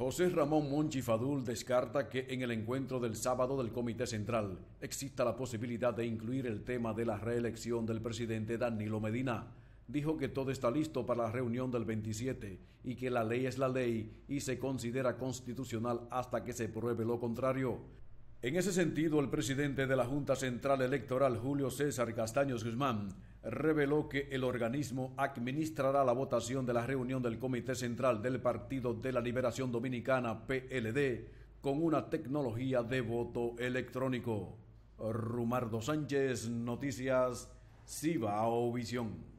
José Ramón Monchi Fadul descarta que en el encuentro del sábado del Comité Central exista la posibilidad de incluir el tema de la reelección del presidente Danilo Medina. Dijo que todo está listo para la reunión del 27 y que la ley es la ley y se considera constitucional hasta que se pruebe lo contrario. En ese sentido, el presidente de la Junta Central Electoral, Julio César Castaños Guzmán, reveló que el organismo administrará la votación de la reunión del Comité Central del Partido de la Liberación Dominicana, PLD, con una tecnología de voto electrónico. Rumardo Sánchez, Noticias, o Visión.